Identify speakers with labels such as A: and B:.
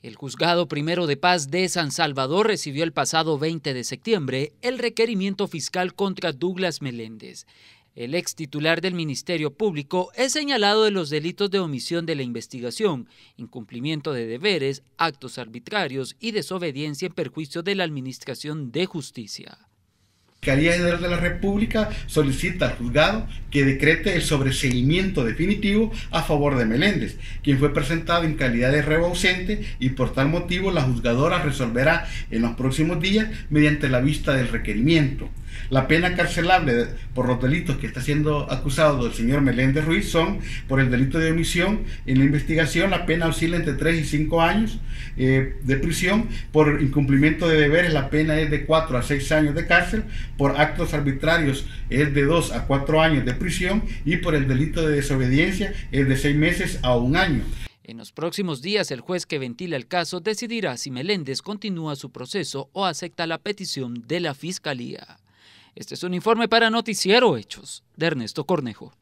A: El Juzgado Primero de Paz de San Salvador recibió el pasado 20 de septiembre el requerimiento fiscal contra Douglas Meléndez. El ex titular del Ministerio Público es señalado de los delitos de omisión de la investigación, incumplimiento de deberes, actos arbitrarios y desobediencia en perjuicio de la Administración de Justicia.
B: Fiscalía General de la República solicita al juzgado que decrete el sobreseimiento definitivo a favor de Meléndez, quien fue presentado en calidad de reo ausente y por tal motivo la juzgadora resolverá en los próximos días mediante la vista del requerimiento. La pena carcelable por los delitos que está siendo acusado el señor Meléndez Ruiz son por el delito de omisión en la investigación, la pena oscila entre 3 y 5 años eh, de prisión, por incumplimiento de deberes la pena es de 4 a 6 años de cárcel, por actos arbitrarios es de 2 a cuatro años de prisión y por el delito de desobediencia es de seis meses a un año. En los
A: próximos días, el juez que ventila el caso decidirá si Meléndez continúa su proceso o acepta la petición de la Fiscalía. Este es un informe para Noticiero Hechos de Ernesto Cornejo.